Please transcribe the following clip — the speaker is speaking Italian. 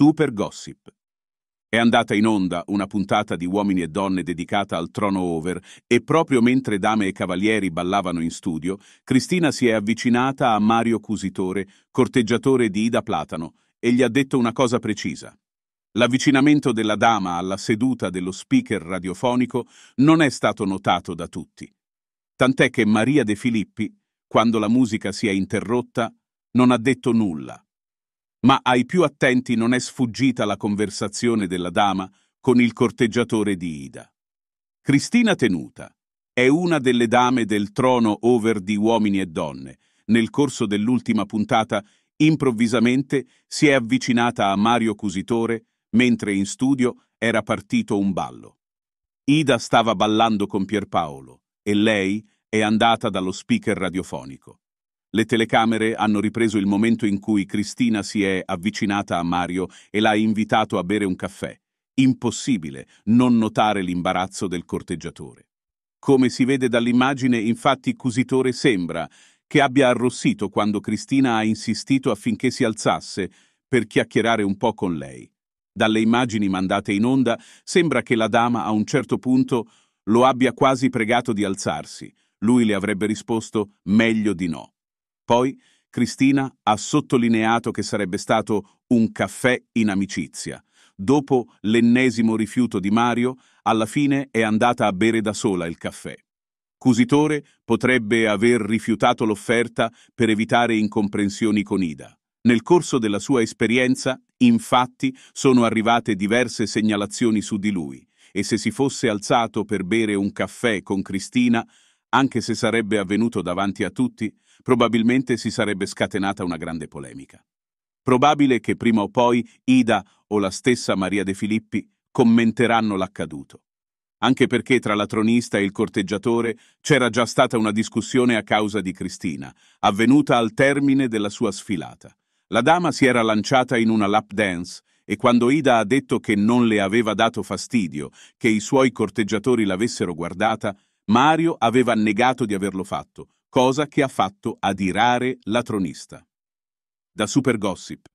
Super Gossip. È andata in onda una puntata di uomini e donne dedicata al trono over e proprio mentre dame e cavalieri ballavano in studio, Cristina si è avvicinata a Mario Cusitore, corteggiatore di Ida Platano, e gli ha detto una cosa precisa. L'avvicinamento della dama alla seduta dello speaker radiofonico non è stato notato da tutti. Tant'è che Maria De Filippi, quando la musica si è interrotta, non ha detto nulla ma ai più attenti non è sfuggita la conversazione della dama con il corteggiatore di Ida. Cristina Tenuta è una delle dame del trono over di uomini e donne. Nel corso dell'ultima puntata, improvvisamente si è avvicinata a Mario Cusitore mentre in studio era partito un ballo. Ida stava ballando con Pierpaolo e lei è andata dallo speaker radiofonico. Le telecamere hanno ripreso il momento in cui Cristina si è avvicinata a Mario e l'ha invitato a bere un caffè. Impossibile non notare l'imbarazzo del corteggiatore. Come si vede dall'immagine, infatti, Cusitore sembra che abbia arrossito quando Cristina ha insistito affinché si alzasse per chiacchierare un po' con lei. Dalle immagini mandate in onda sembra che la dama a un certo punto lo abbia quasi pregato di alzarsi. Lui le avrebbe risposto meglio di no. Poi Cristina ha sottolineato che sarebbe stato un caffè in amicizia. Dopo l'ennesimo rifiuto di Mario, alla fine è andata a bere da sola il caffè. Cusitore potrebbe aver rifiutato l'offerta per evitare incomprensioni con Ida. Nel corso della sua esperienza, infatti, sono arrivate diverse segnalazioni su di lui e se si fosse alzato per bere un caffè con Cristina, anche se sarebbe avvenuto davanti a tutti, probabilmente si sarebbe scatenata una grande polemica. Probabile che prima o poi Ida o la stessa Maria De Filippi commenteranno l'accaduto. Anche perché tra la tronista e il corteggiatore c'era già stata una discussione a causa di Cristina, avvenuta al termine della sua sfilata. La dama si era lanciata in una lap dance e quando Ida ha detto che non le aveva dato fastidio che i suoi corteggiatori l'avessero guardata, Mario aveva negato di averlo fatto, cosa che ha fatto adirare la tronista. Da Super Gossip